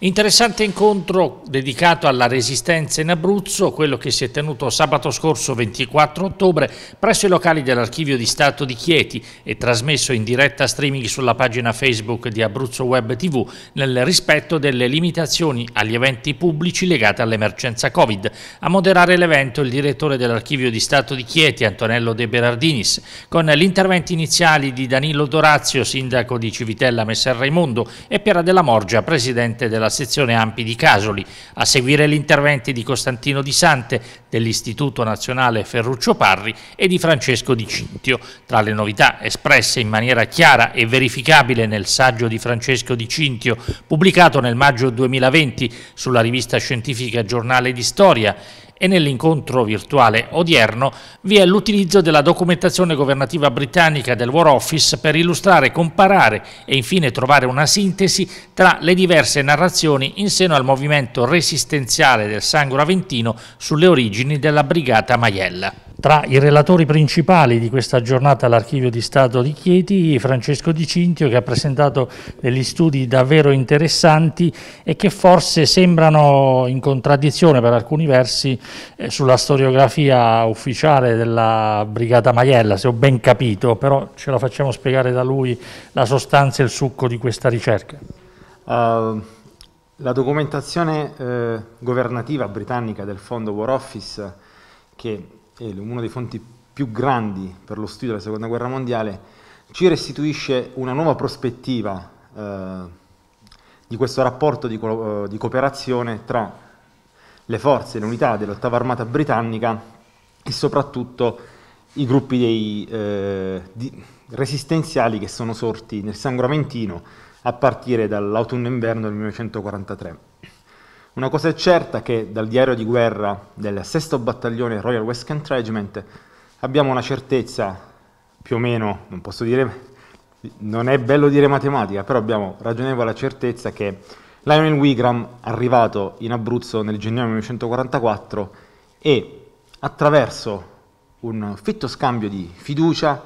Interessante incontro dedicato alla resistenza in Abruzzo, quello che si è tenuto sabato scorso 24 ottobre presso i locali dell'Archivio di Stato di Chieti e trasmesso in diretta streaming sulla pagina Facebook di Abruzzo Web TV nel rispetto delle limitazioni agli eventi pubblici legate all'emergenza Covid. A moderare l'evento il direttore dell'Archivio di Stato di Chieti, Antonello De Berardinis, con gli interventi iniziali di Danilo Dorazio, sindaco di Civitella Messer Raimondo e Piera della Morgia, presidente del della sezione Ampi di Casoli, a seguire gli interventi di Costantino Di Sante dell'Istituto Nazionale Ferruccio Parri e di Francesco Di Cintio. Tra le novità espresse in maniera chiara e verificabile nel saggio di Francesco Di Cintio, pubblicato nel maggio 2020 sulla rivista scientifica Giornale di Storia, e nell'incontro virtuale odierno vi è l'utilizzo della documentazione governativa britannica del War Office per illustrare, comparare e infine trovare una sintesi tra le diverse narrazioni in seno al movimento resistenziale del sangue aventino sulle origini della brigata Maiella. Tra i relatori principali di questa giornata all'Archivio di Stato di Chieti, Francesco Di Cintio, che ha presentato degli studi davvero interessanti e che forse sembrano in contraddizione per alcuni versi eh, sulla storiografia ufficiale della Brigata Maiella, se ho ben capito, però ce la facciamo spiegare da lui la sostanza e il succo di questa ricerca. Uh, la documentazione eh, governativa britannica del Fondo War Office che una delle fonti più grandi per lo studio della Seconda Guerra Mondiale, ci restituisce una nuova prospettiva eh, di questo rapporto di, co eh, di, cooperazione tra le forze, le unità dell'ottava armata britannica e soprattutto i gruppi dei, eh, di, resistenziali che sono sorti nel Sangramentino a partire dall'autunno-inverno del 1943. Una cosa è certa che dal diario di guerra del 6 battaglione Royal West Kent Regiment abbiamo una certezza più o meno, non posso dire, non è bello dire matematica, però abbiamo ragionevole certezza che Lionel Wigram, arrivato in Abruzzo nel gennaio 1944 e attraverso un fitto scambio di fiducia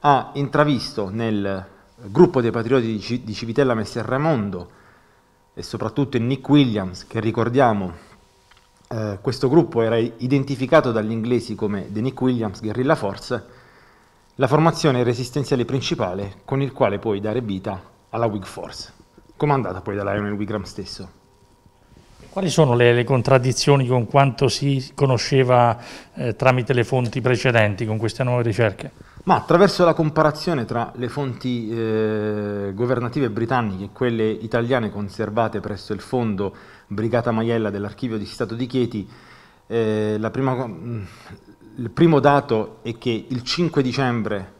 ha intravisto nel gruppo dei patrioti di Civitella Messer Raimondo e soprattutto in Nick Williams, che ricordiamo eh, questo gruppo era identificato dagli inglesi come The Nick Williams Guerrilla Force, la formazione resistenziale principale con il quale puoi dare vita alla Whig Force, comandata poi da Lionel Wigram stesso. Quali sono le, le contraddizioni con quanto si conosceva eh, tramite le fonti precedenti con queste nuove ricerche? Ma attraverso la comparazione tra le fonti eh, governative britanniche e quelle italiane conservate presso il fondo Brigata Maiella dell'Archivio di Stato di Chieti, eh, prima, mm, il primo dato è che il 5 dicembre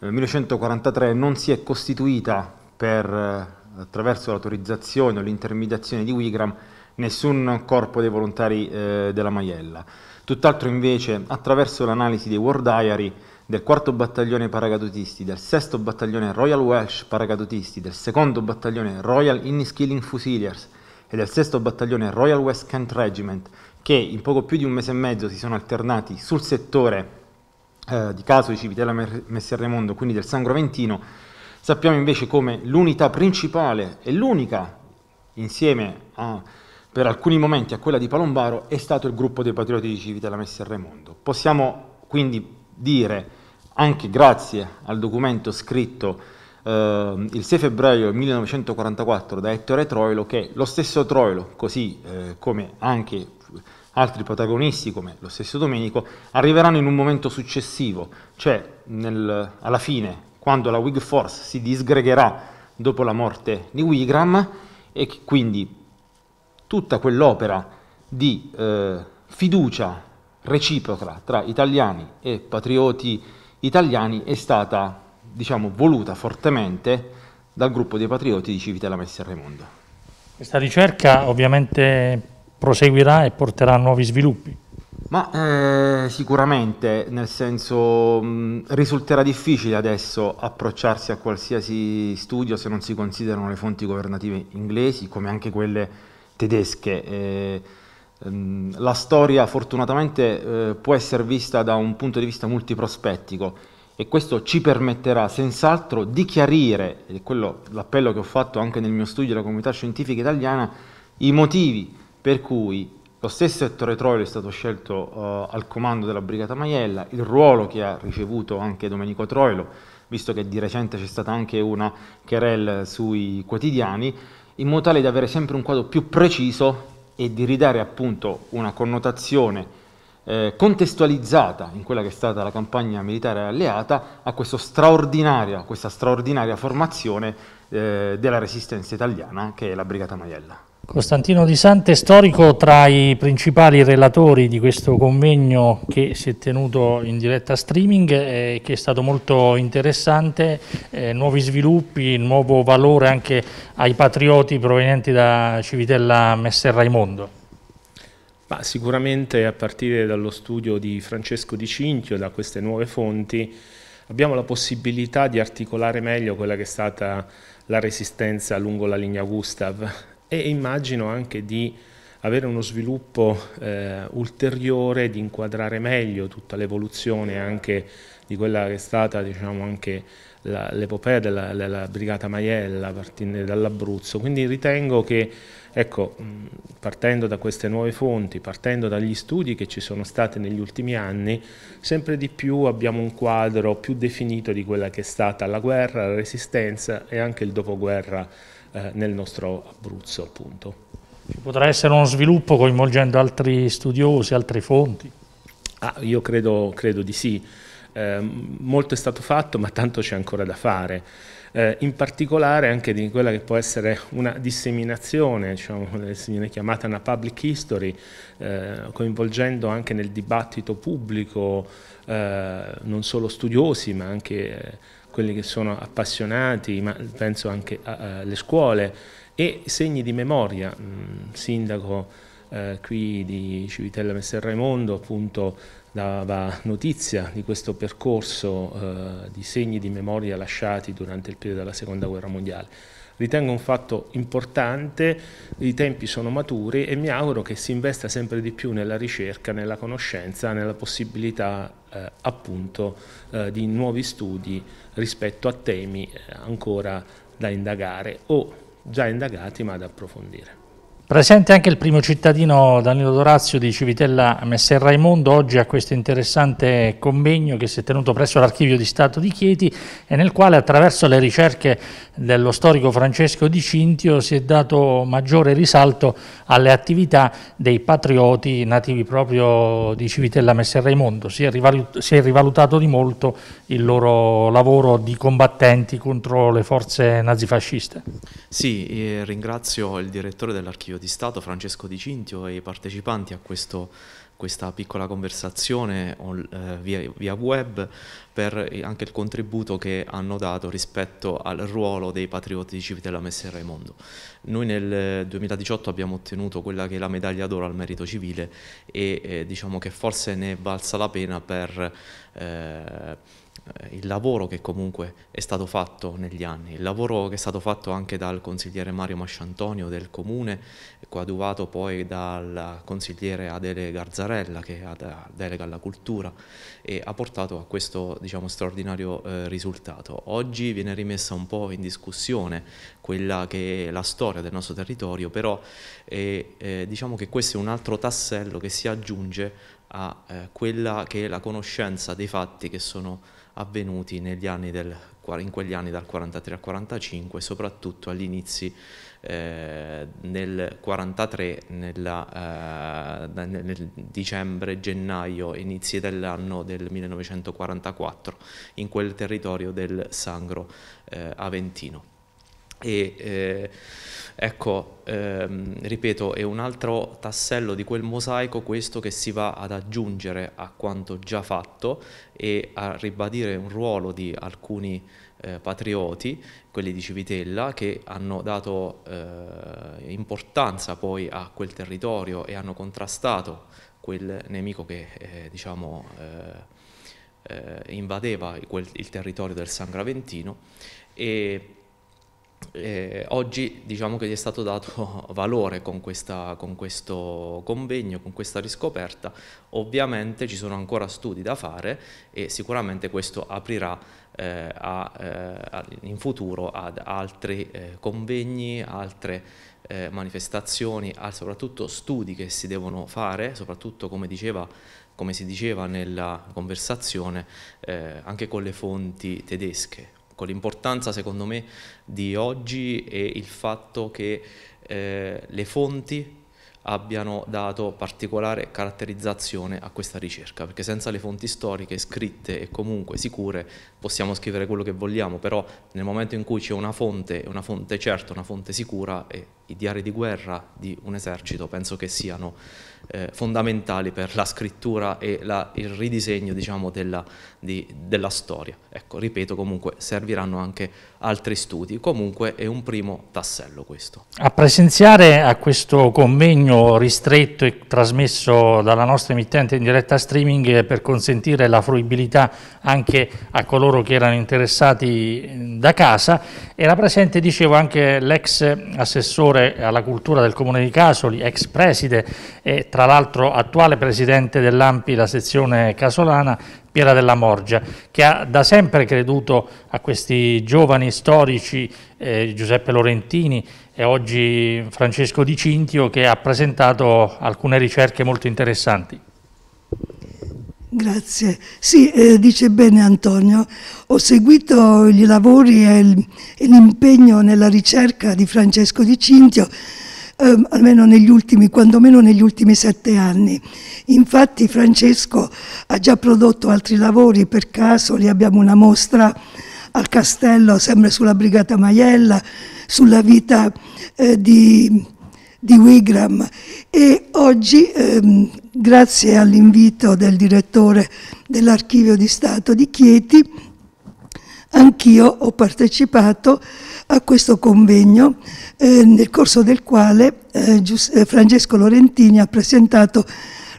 1943 eh, non si è costituita per, eh, attraverso l'autorizzazione o l'intermediazione di Wigram nessun corpo dei volontari eh, della Maiella. Tutt'altro invece attraverso l'analisi dei War Diary del 4 Battaglione Paracadutisti, del 6 Battaglione Royal Welsh Paracadutisti, del 2 Battaglione Royal Inniskilling Fusiliers e del 6 Battaglione Royal West Kent Regiment, che in poco più di un mese e mezzo si sono alternati sul settore eh, di caso di Civitella Messerremondo, quindi del Sangro Ventino, sappiamo invece come l'unità principale e l'unica, insieme a per alcuni momenti a quella di Palombaro è stato il gruppo dei patrioti di Civitella Messerremondo. Possiamo quindi dire anche grazie al documento scritto eh, il 6 febbraio 1944 da Ettore Troilo, che lo stesso Troilo, così eh, come anche altri protagonisti come lo stesso Domenico, arriveranno in un momento successivo, cioè nel, alla fine, quando la Whig Force si disgregherà dopo la morte di Wigram e quindi tutta quell'opera di eh, fiducia reciproca tra italiani e patrioti italiani è stata diciamo, voluta fortemente dal gruppo dei patrioti di Civitella Messi Raimondo. Questa ricerca ovviamente proseguirà e porterà a nuovi sviluppi. Ma eh, sicuramente, nel senso, mh, risulterà difficile adesso approcciarsi a qualsiasi studio se non si considerano le fonti governative inglesi, come anche quelle tedesche. Eh, Ehm, la storia fortunatamente eh, può essere vista da un punto di vista multiprospettico e questo ci permetterà senz'altro di chiarire, ed è quello l'appello che ho fatto anche nel mio studio della comunità scientifica italiana, i motivi per cui lo stesso Ettore Troilo è stato scelto eh, al comando della Brigata Maiella, il ruolo che ha ricevuto anche Domenico Troilo, visto che di recente c'è stata anche una querel sui quotidiani, in modo tale da avere sempre un quadro più preciso e di ridare appunto una connotazione eh, contestualizzata in quella che è stata la campagna militare alleata a straordinaria, questa straordinaria formazione eh, della resistenza italiana che è la Brigata Maiella. Costantino Di Sante, storico tra i principali relatori di questo convegno che si è tenuto in diretta streaming e che è stato molto interessante, eh, nuovi sviluppi, nuovo valore anche ai patrioti provenienti da Civitella Messer Raimondo. Ma sicuramente a partire dallo studio di Francesco Di Cinchio, da queste nuove fonti, abbiamo la possibilità di articolare meglio quella che è stata la resistenza lungo la linea Gustav e immagino anche di avere uno sviluppo eh, ulteriore, di inquadrare meglio tutta l'evoluzione anche di quella che è stata diciamo, anche l'epopea della, della, Brigata Maiella, partendo dall'Abruzzo. Quindi ritengo che, ecco, partendo da queste nuove fonti, partendo dagli studi che ci sono stati negli ultimi anni, sempre di più abbiamo un quadro più definito di quella che è stata la guerra, la resistenza e anche il dopoguerra eh, nel nostro Abruzzo appunto. Ci potrà essere uno sviluppo coinvolgendo altri studiosi, altre fonti? Ah, io credo, credo di sì. Eh, molto è stato fatto, ma tanto c'è ancora da fare. Eh, in particolare anche di quella che può essere una disseminazione, diciamo, eh, si viene chiamata una public history, eh, coinvolgendo anche nel dibattito pubblico eh, non solo studiosi, ma anche quelli che sono appassionati, ma penso anche alle scuole, e segni di memoria. Il mm, sindaco eh, qui di Civitella Messer Raimondo appunto dava notizia di questo percorso eh, di segni di memoria lasciati durante il periodo della Seconda Guerra Mondiale. Ritengo un fatto importante, i tempi sono maturi e mi auguro che si investa sempre di più nella ricerca, nella conoscenza, nella possibilità eh, appunto eh, di nuovi studi rispetto a temi eh, ancora da indagare o già indagati ma da approfondire. Presente anche il primo cittadino Danilo Dorazio di Civitella Messer Raimondo oggi a questo interessante convegno che si è tenuto presso l'Archivio di Stato di Chieti e nel quale attraverso le ricerche dello storico Francesco Di Cintio si è dato maggiore risalto alle attività dei patrioti nativi proprio di Civitella Messer Raimondo. Si è rivalutato di molto il loro lavoro di combattenti contro le forze nazifasciste. Sì, eh, ringrazio il direttore dell'Archivio di Stato Francesco Di Cintio e i partecipanti a questo, questa piccola conversazione eh, via, via, web per eh, anche il contributo che hanno dato rispetto al ruolo dei patrioti di civici della Messa in Raimondo. Noi nel 2018 abbiamo ottenuto quella che è la medaglia d'oro al merito civile e eh, diciamo che forse ne è valsa la pena per... Eh, eh, il lavoro che comunque è stato fatto negli anni, il lavoro che è stato fatto anche dal consigliere Mario Masciantonio del comune, coaduvato poi dal consigliere Adele Garzarella che delega alla cultura e ha portato a questo diciamo, straordinario eh, risultato. Oggi viene rimessa un po' in discussione quella che è la storia del nostro territorio, però eh, eh, diciamo che questo è un altro tassello che si aggiunge a eh, quella che è la conoscenza dei fatti che sono avvenuti anni del, in quegli anni dal 43 al 45, soprattutto all'inizio inizi eh, nel 43, nella, eh, nel dicembre, gennaio, inizi dell'anno del 1944, in quel territorio del Sangro eh, Aventino. E, eh, ecco, ehm, ripeto, è un altro tassello di quel mosaico questo che si va ad aggiungere a quanto già fatto e a ribadire un ruolo di alcuni eh, patrioti, quelli di Civitella, che hanno dato eh, importanza poi a quel territorio e hanno contrastato quel nemico che, eh, diciamo, eh, eh, invadeva quel, il territorio del San Graventino e eh, oggi diciamo che gli è stato dato valore con, questa, con, questo convegno, con questa riscoperta, ovviamente ci sono ancora studi da fare e sicuramente questo aprirà eh, a, eh, in futuro ad altri eh, convegni, altre eh, manifestazioni, a soprattutto studi che si devono fare, soprattutto come diceva come si diceva nella conversazione, eh, anche con le fonti tedesche. Ecco, l'importanza secondo me di oggi è il fatto che eh, le fonti abbiano dato particolare caratterizzazione a questa ricerca, perché senza le fonti storiche scritte e comunque sicure possiamo scrivere quello che vogliamo, però nel momento in cui c'è una fonte, una fonte certa, una fonte sicura, è i diari di guerra di un esercito penso che siano eh, fondamentali per la scrittura e la, il ridisegno diciamo, della, di, della, storia. Ecco, ripeto, comunque serviranno anche altri studi, comunque è un primo tassello questo. A presenziare a questo convegno ristretto e trasmesso dalla nostra emittente in diretta streaming per consentire la fruibilità anche a coloro che erano interessati eh, da casa, era presente, dicevo, anche l'ex assessore assessore alla cultura del Comune di Casoli, ex preside e tra l'altro attuale presidente dell'AMPI, la sezione casolana, Piera della Morgia, che ha da sempre creduto a questi giovani storici, eh, Giuseppe Lorentini e oggi Francesco Di Cintio, che ha presentato alcune ricerche molto interessanti. Grazie. Sì, eh, dice bene Antonio, ho seguito i lavori e l'impegno nella ricerca di Francesco Di Cintio, eh, almeno negli ultimi, quantomeno negli ultimi sette anni. Infatti Francesco ha già prodotto altri lavori, per caso lì abbiamo una mostra al castello, sempre sulla Brigata Maiella, sulla vita eh, di di Wigram e oggi, ehm, grazie all'invito del direttore dell'Archivio di Stato di Chieti, anch'io ho partecipato a questo convegno eh, nel corso del quale eh, eh Francesco Lorentini ha presentato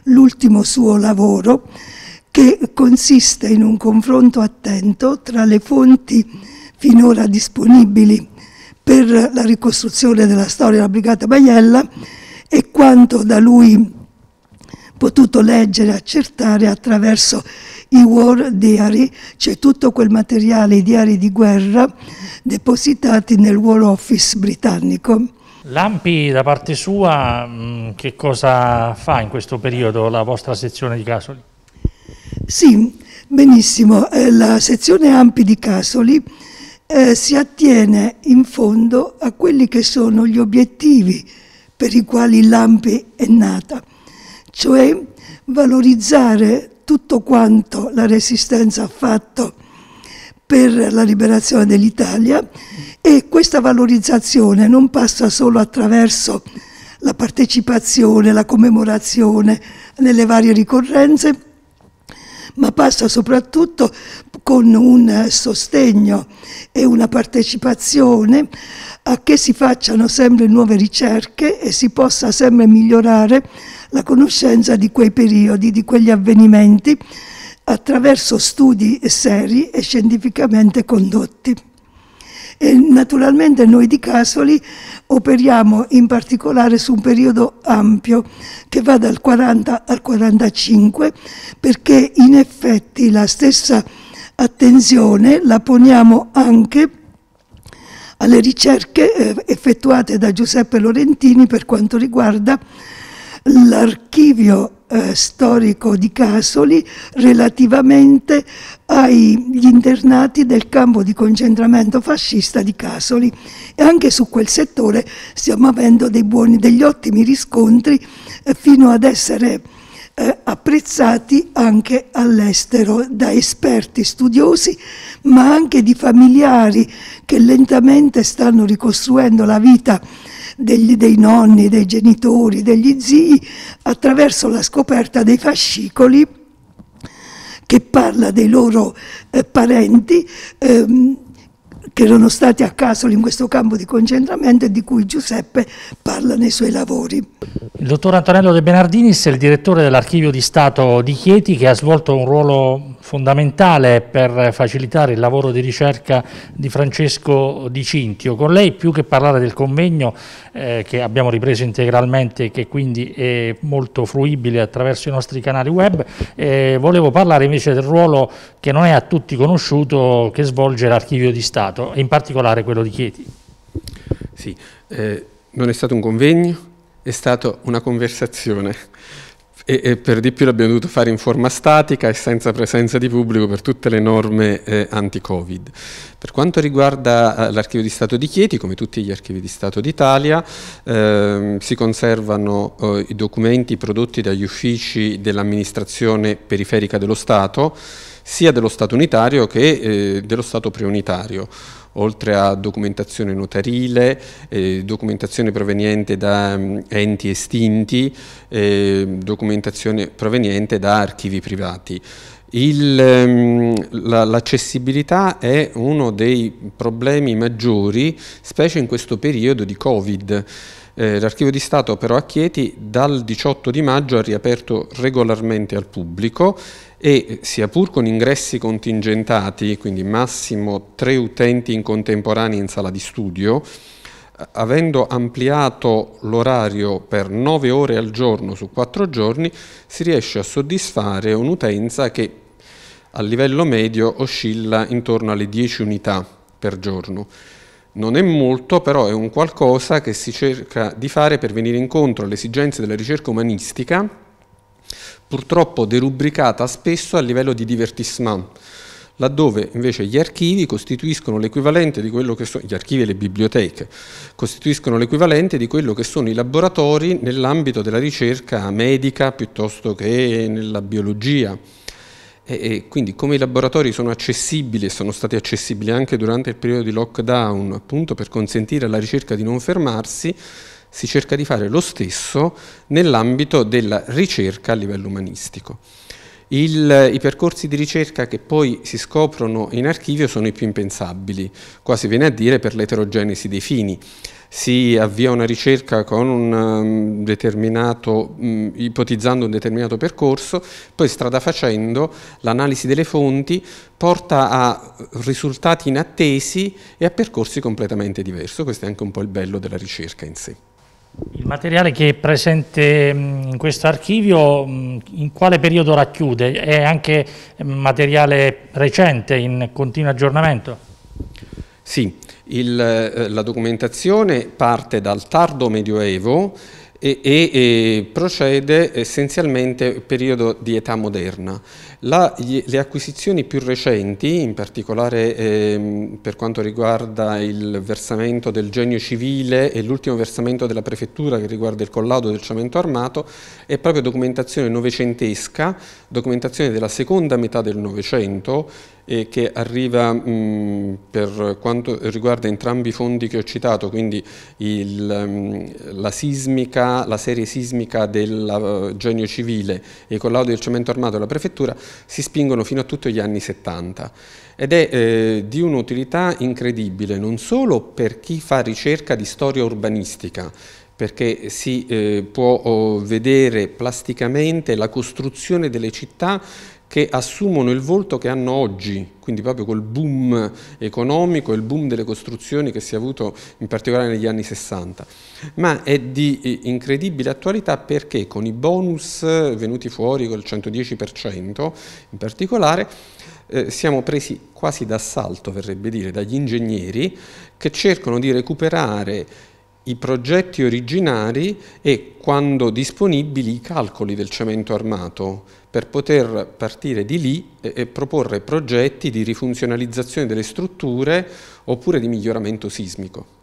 l'ultimo suo lavoro che consiste in un confronto attento tra le fonti finora disponibili per la ricostruzione della storia della Brigata Maiella e quanto da lui potuto leggere, accertare attraverso i War Diary, cioè tutto quel materiale, i diari di guerra depositati nel War Office britannico. Lampi, da parte sua, mm, che cosa fa in questo periodo la vostra sezione di Casoli? Sì, benissimo, eh, la sezione Ampi di Casoli eh, si attiene in fondo a quelli che sono gli obiettivi per i quali l'AMPI è nata, cioè valorizzare tutto quanto la resistenza ha fatto per la liberazione dell'Italia e questa valorizzazione non passa solo attraverso la partecipazione, la commemorazione nelle varie ricorrenze, ma passa soprattutto con un eh, sostegno e una partecipazione a che si facciano sempre nuove ricerche e si possa sempre migliorare la conoscenza di quei periodi, di quegli avvenimenti attraverso studi seri e scientificamente condotti. E naturalmente noi di Casoli operiamo in particolare su un periodo ampio che va dal 40 al 45 perché in effetti la stessa attenzione la poniamo anche alle ricerche eh, effettuate da Giuseppe Lorentini per quanto riguarda l'archivio eh, storico di Casoli relativamente agli internati del campo di concentramento fascista di Casoli e anche su quel settore stiamo avendo buoni, degli ottimi riscontri eh, fino ad essere eh, apprezzati anche all'estero da esperti studiosi, ma anche di familiari che lentamente stanno ricostruendo la vita degli, dei nonni, dei genitori, degli zii, attraverso la scoperta dei fascicoli che parla dei loro eh, parenti. Ehm, che erano stati a caso in questo campo di concentramento e di cui Giuseppe parla nei suoi lavori. Il dottor Antonello De Benardinis è il direttore dell'Archivio di Stato di Chieti che ha svolto un ruolo fondamentale per facilitare il lavoro di ricerca di Francesco Di Cintio. Con lei più che parlare del convegno eh, che abbiamo ripreso integralmente e che quindi è molto fruibile attraverso i nostri canali web, eh, volevo parlare invece del ruolo che non è a tutti conosciuto che svolge l'Archivio di Stato mercato, e in particolare quello di Chieti. Sì, eh, non è stato un convegno, è stata una conversazione. E, e, per di più l'abbiamo dovuto fare in forma statica e senza presenza di pubblico per tutte le norme eh, anti-Covid. Per quanto riguarda eh, l'archivio di Stato di Chieti, come tutti gli archivi di Stato d'Italia, eh, si conservano eh, i documenti prodotti dagli uffici dell'amministrazione periferica dello Stato, sia dello Stato unitario che eh, dello Stato preunitario oltre a documentazione notarile, eh, documentazione proveniente da um, enti estinti, eh, documentazione proveniente da archivi privati. Mm, l'accessibilità la, è uno dei problemi maggiori, specie in questo periodo di Covid. Eh, L'Archivio di Stato però a Chieti dal 18 di maggio ha riaperto regolarmente al pubblico e eh, sia pur con ingressi contingentati, quindi massimo tre utenti in contemporanea in sala di studio, avendo ampliato l'orario per nove ore al giorno su quattro giorni, si riesce a soddisfare un'utenza che a livello medio oscilla intorno alle 10 unità per giorno. Non è molto, però è un qualcosa che si cerca di fare per venire incontro alle esigenze della ricerca umanistica, purtroppo derubricata spesso a livello di divertissement, laddove invece gli archivi costituiscono l'equivalente di quello che sono gli archivi e le biblioteche costituiscono l'equivalente di quello che sono i laboratori nell'ambito della ricerca medica piuttosto che nella biologia. E quindi come i laboratori sono accessibili e sono stati accessibili anche durante il periodo di lockdown, appunto per consentire alla ricerca di non fermarsi, si cerca di fare lo stesso nell'ambito della ricerca a livello umanistico. Il, I percorsi di ricerca che poi si scoprono in archivio sono i più impensabili, quasi viene a dire per l'eterogenesi dei fini si avvia una ricerca un um, mm, ipotizzando un determinato percorso, poi strada facendo l'analisi delle fonti porta a risultati inattesi e a percorsi completamente diversi. Questo è anche un po' il bello della ricerca in sé. Il materiale che è presente in questo archivio in quale periodo racchiude? È anche materiale recente, in continuo aggiornamento? Sì, il, eh, la documentazione parte dal tardo medioevo e, e, e procede essenzialmente periodo di età moderna. La, le acquisizioni più recenti, in particolare ehm, per quanto riguarda il versamento del genio civile e l'ultimo versamento della prefettura che riguarda il collaudo del cemento armato, è proprio documentazione novecentesca, documentazione della seconda metà del Novecento, eh, che arriva mh, mm, per quanto riguarda entrambi i fondi che ho citato, quindi il, mh, mm, la sismica, la serie sismica del uh, eh, genio civile e il collaudo del cemento armato della prefettura, si spingono fino a tutti gli anni 70 ed è eh, di un'utilità incredibile non solo per chi fa ricerca di storia urbanistica, perché si eh, può oh, vedere plasticamente la costruzione delle città che assumono il volto che hanno oggi, quindi proprio quel boom economico e il boom delle costruzioni che si è avuto in particolare negli anni 60, ma è di eh, incredibile attualità perché con i bonus venuti fuori col 110% in particolare, eh, siamo presi quasi d'assalto, verrebbe dire, dagli ingegneri che cercano di recuperare i progetti originari e, quando disponibili, i calcoli del cemento armato per poter partire di lì e, e, proporre progetti di rifunzionalizzazione delle strutture oppure di miglioramento sismico.